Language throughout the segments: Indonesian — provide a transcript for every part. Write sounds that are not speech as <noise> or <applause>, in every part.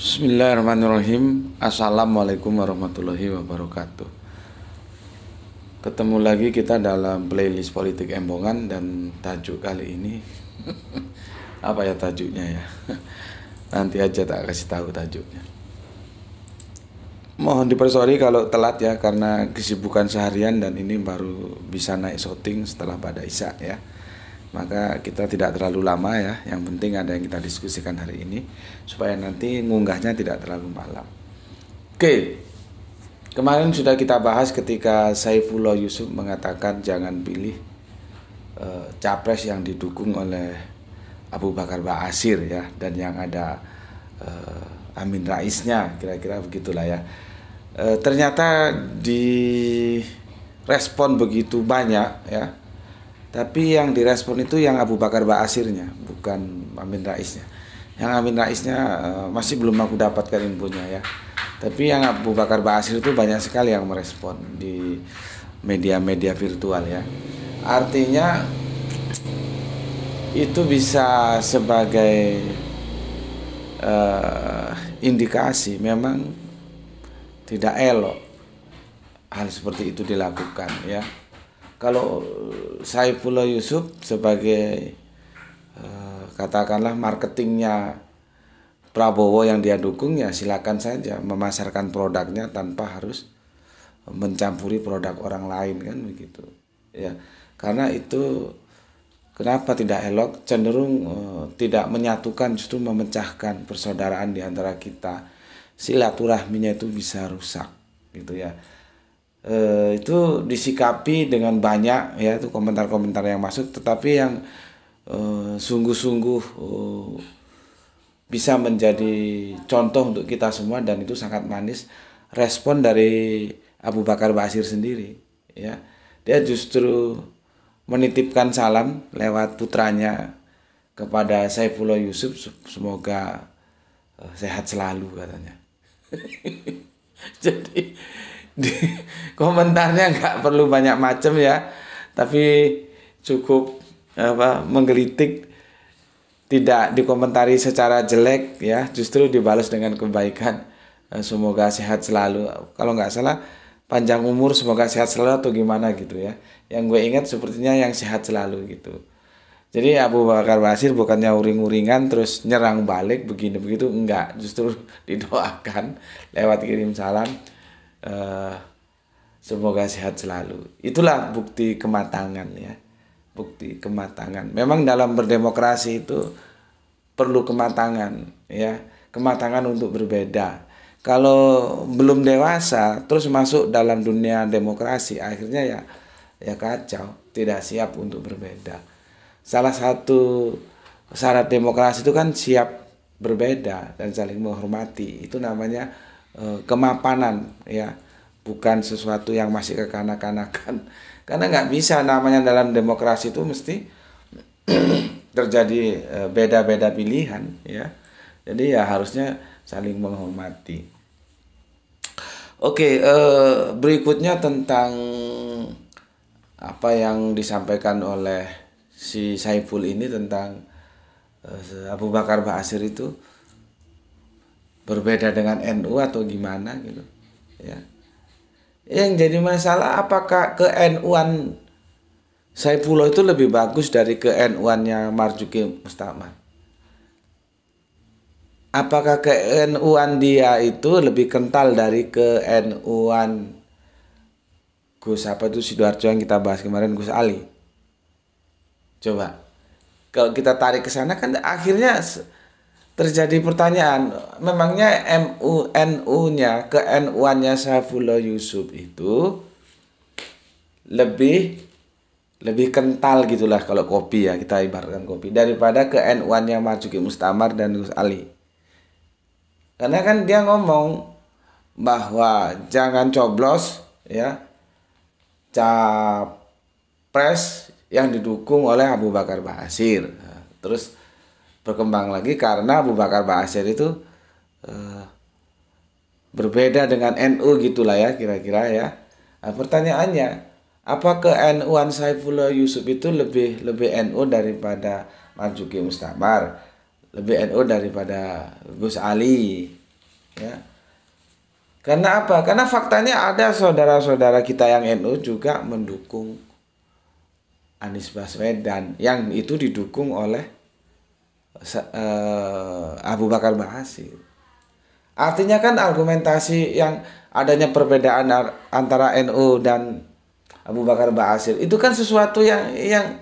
Bismillahirrahmanirrahim Assalamualaikum warahmatullahi wabarakatuh Ketemu lagi kita dalam playlist politik embongan Dan tajuk kali ini <laughs> Apa ya tajuknya ya <laughs> Nanti aja tak kasih tahu tajuknya Mohon dipersori kalau telat ya Karena kesibukan seharian dan ini baru bisa naik shooting setelah pada isya ya maka kita tidak terlalu lama ya yang penting ada yang kita diskusikan hari ini supaya nanti ngunggahnya tidak terlalu malam oke kemarin sudah kita bahas ketika Saifullah Yusuf mengatakan jangan pilih e, capres yang didukung oleh Abu Bakar Ba'asir ya dan yang ada e, Amin Raisnya kira-kira begitulah ya e, ternyata di respon begitu banyak ya tapi yang direspon itu yang Abu Bakar Ba'asirnya, bukan Amin Raisnya. Yang Amin Raisnya eh, masih belum aku dapatkan infonya ya. Tapi yang Abu Bakar Ba'asir itu banyak sekali yang merespon di media-media virtual ya. Artinya itu bisa sebagai uh, indikasi memang tidak elok hal seperti itu dilakukan ya. Kalau Saifullah Yusuf sebagai eh, katakanlah marketingnya Prabowo yang dia dukung ya silakan saja memasarkan produknya tanpa harus mencampuri produk orang lain kan begitu ya karena itu kenapa tidak elok cenderung uh, tidak menyatukan justru memecahkan persaudaraan di antara kita silaturahminya itu bisa rusak gitu ya e, itu disikapi dengan banyak ya itu komentar-komentar yang masuk tetapi yang eh, sungguh-sungguh e, bisa menjadi contoh untuk kita semua dan itu sangat manis respon dari Abu Bakar Basir sendiri ya dia justru menitipkan salam lewat putranya kepada Saifullah Yusuf semoga sehat selalu katanya <laughs> jadi di <laughs> komentarnya nggak perlu banyak macam ya tapi cukup apa menggelitik tidak dikomentari secara jelek ya justru dibalas dengan kebaikan eh, semoga sehat selalu kalau nggak salah panjang umur semoga sehat selalu atau gimana gitu ya yang gue ingat sepertinya yang sehat selalu gitu jadi Abu Bakar Basir bukannya uring-uringan terus nyerang balik begini begitu enggak justru <laughs> didoakan lewat kirim salam uh, semoga sehat selalu. Itulah bukti kematangan ya. Bukti kematangan. Memang dalam berdemokrasi itu perlu kematangan ya, kematangan untuk berbeda. Kalau belum dewasa terus masuk dalam dunia demokrasi akhirnya ya ya kacau, tidak siap untuk berbeda. Salah satu syarat demokrasi itu kan siap berbeda dan saling menghormati. Itu namanya Eh, kemapanan ya bukan sesuatu yang masih kekanak-kanakan <laughs> karena nggak bisa namanya dalam demokrasi itu mesti <clears throat> terjadi eh, beda-beda pilihan ya jadi ya harusnya saling menghormati oke eh, berikutnya tentang apa yang disampaikan oleh si Saiful ini tentang Abu Bakar Basir itu berbeda dengan NU atau gimana gitu ya yang jadi masalah apakah ke NU-an Saipulo itu lebih bagus dari ke NU-annya Marjuki Mustaman apakah ke NU-an dia itu lebih kental dari ke NU-an Gus apa itu Sidoarjo yang kita bahas kemarin Gus Ali coba kalau kita tarik ke sana kan akhirnya terjadi pertanyaan memangnya MU NU-nya ke NU-nya Saifullah Yusuf itu lebih lebih kental gitulah kalau kopi ya kita ibaratkan kopi daripada ke NU-nya Majuki Mustamar dan Gus Ali. Karena kan dia ngomong bahwa jangan coblos ya capres yang didukung oleh Abu Bakar Basir. Nah, terus berkembang lagi karena Abu Bakar Ba'asyir itu uh, berbeda dengan NU gitulah ya kira-kira ya. Nah, pertanyaannya, apa ke NU-an Saifullah Yusuf itu lebih lebih NU daripada Marzuki Mustabar lebih NU daripada Gus Ali, ya? Karena apa? Karena faktanya ada saudara-saudara kita yang NU juga mendukung Anies Baswedan yang itu didukung oleh uh, Abu Bakar Basir. Artinya kan argumentasi yang adanya perbedaan antara NU dan Abu Bakar Basir itu kan sesuatu yang yang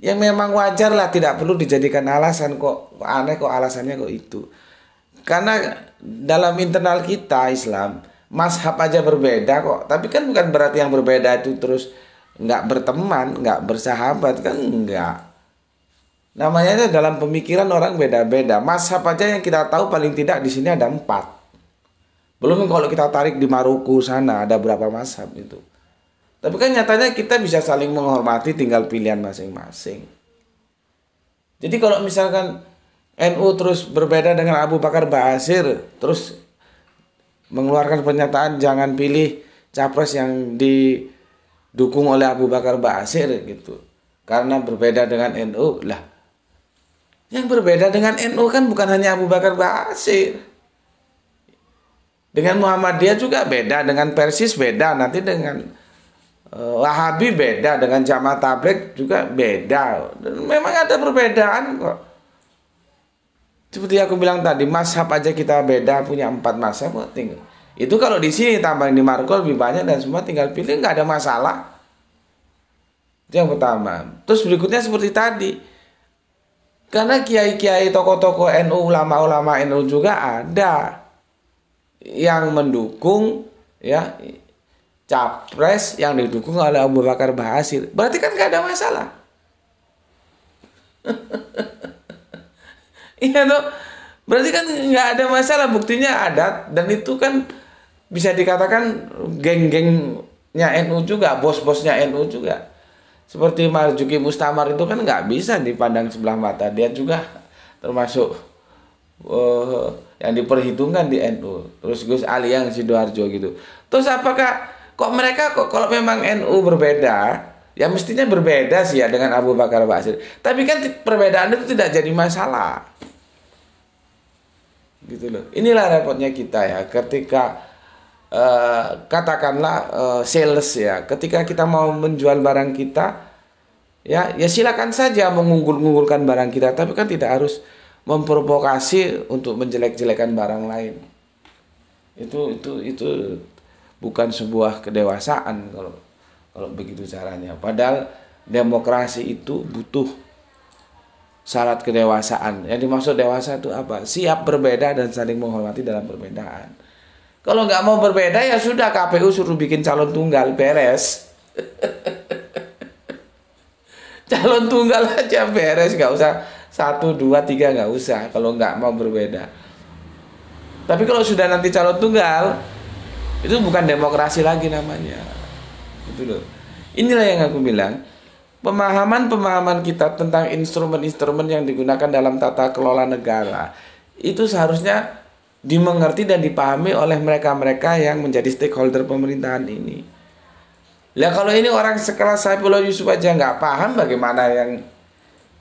yang memang wajar lah tidak perlu dijadikan alasan kok aneh kok alasannya kok itu karena dalam internal kita Islam mashab aja berbeda kok tapi kan bukan berarti yang berbeda itu terus nggak berteman nggak bersahabat kan enggak Namanya dalam pemikiran orang beda-beda. Masa aja yang kita tahu paling tidak di sini ada empat. Belum kalau kita tarik di Maruku sana ada berapa masa itu. Tapi kan nyatanya kita bisa saling menghormati tinggal pilihan masing-masing. Jadi kalau misalkan NU terus berbeda dengan Abu Bakar Basir, terus mengeluarkan pernyataan jangan pilih capres yang didukung oleh Abu Bakar Basir gitu. Karena berbeda dengan NU, lah yang berbeda dengan NU kan bukan hanya Abu Bakar Basir. Dengan Muhammadiyah juga beda, dengan Persis beda, nanti dengan eh, Wahabi beda, dengan Jamaah Tabligh juga beda. Dan memang ada perbedaan kok. Seperti aku bilang tadi, mashab aja kita beda, punya empat mashab, tinggal. Itu kalau di sini tambahin di Marco lebih banyak dan semua tinggal pilih, nggak ada masalah. Itu yang pertama. Terus berikutnya seperti tadi, karena kiai-kiai tokoh-tokoh NU, ulama-ulama NU juga ada yang mendukung ya capres yang didukung oleh Abu Bakar Basir. Berarti kan gak ada masalah. <laughs> Iya dong. Berarti kan nggak ada masalah buktinya ada dan itu kan bisa dikatakan geng-gengnya NU juga, bos-bosnya NU juga seperti Marzuki Mustamar itu kan nggak bisa dipandang sebelah mata dia juga termasuk uh, yang diperhitungkan di NU terus Gus Ali yang sidoarjo gitu terus apakah kok mereka kok kalau memang NU berbeda ya mestinya berbeda sih ya dengan Abu Bakar Basir tapi kan perbedaan itu tidak jadi masalah gitu loh inilah repotnya kita ya ketika uh, katakanlah uh, sales ya ketika kita mau menjual barang kita ya ya silakan saja mengunggul-unggulkan barang kita tapi kan tidak harus memprovokasi untuk menjelek-jelekan barang lain itu itu itu bukan sebuah kedewasaan kalau kalau begitu caranya padahal demokrasi itu butuh syarat kedewasaan yang dimaksud dewasa itu apa siap berbeda dan saling menghormati dalam perbedaan kalau nggak mau berbeda ya sudah KPU suruh bikin calon tunggal beres. <laughs> calon tunggal aja beres nggak usah satu dua tiga nggak usah kalau nggak mau berbeda. Tapi kalau sudah nanti calon tunggal itu bukan demokrasi lagi namanya. Itu loh. Inilah yang aku bilang pemahaman-pemahaman kita tentang instrumen-instrumen yang digunakan dalam tata kelola negara itu seharusnya dimengerti dan dipahami oleh mereka-mereka yang menjadi stakeholder pemerintahan ini. Ya kalau ini orang sekelas Saifullah Yusuf aja nggak paham bagaimana yang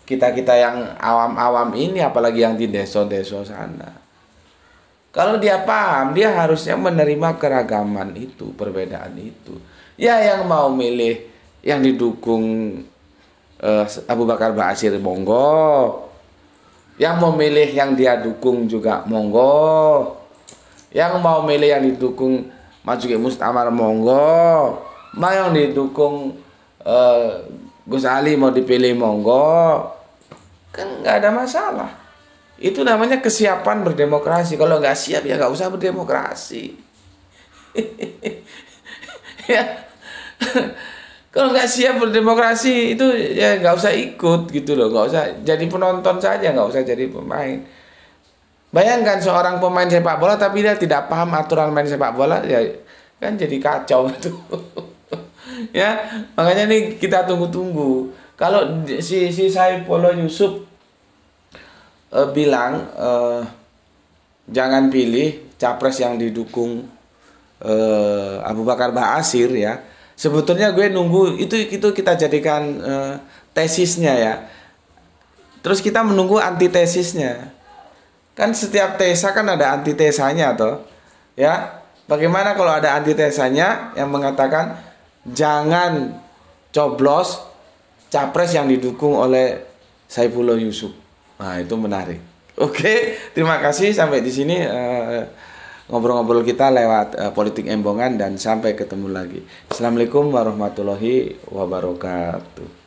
kita-kita yang awam-awam ini apalagi yang di deso-deso sana. Kalau dia paham, dia harusnya menerima keragaman itu, perbedaan itu. Ya yang mau milih yang didukung uh, Abu Bakar Basir monggo, yang mau milih yang dia dukung juga monggo yang mau milih yang didukung ke Mustamar monggo mau yang didukung uh, Gus Ali mau dipilih monggo kan nggak ada masalah itu namanya kesiapan berdemokrasi kalau nggak siap ya nggak usah berdemokrasi <laughs> ya kalau nggak siap berdemokrasi itu ya nggak usah ikut gitu loh nggak usah jadi penonton saja nggak usah jadi pemain bayangkan seorang pemain sepak bola tapi dia tidak paham aturan main sepak bola ya kan jadi kacau itu <laughs> ya makanya nih kita tunggu-tunggu kalau si si Saipolo Yusuf uh, bilang uh, jangan pilih capres yang didukung uh, Abu Bakar Ba'asir ya sebetulnya gue nunggu itu itu kita jadikan uh, tesisnya ya terus kita menunggu antitesisnya kan setiap tesa kan ada antitesanya toh ya bagaimana kalau ada antitesanya yang mengatakan jangan coblos capres yang didukung oleh Saifullah Yusuf nah itu menarik oke terima kasih sampai di sini uh, ngobrol-ngobrol kita lewat uh, politik embongan dan sampai ketemu lagi. Assalamualaikum warahmatullahi wabarakatuh.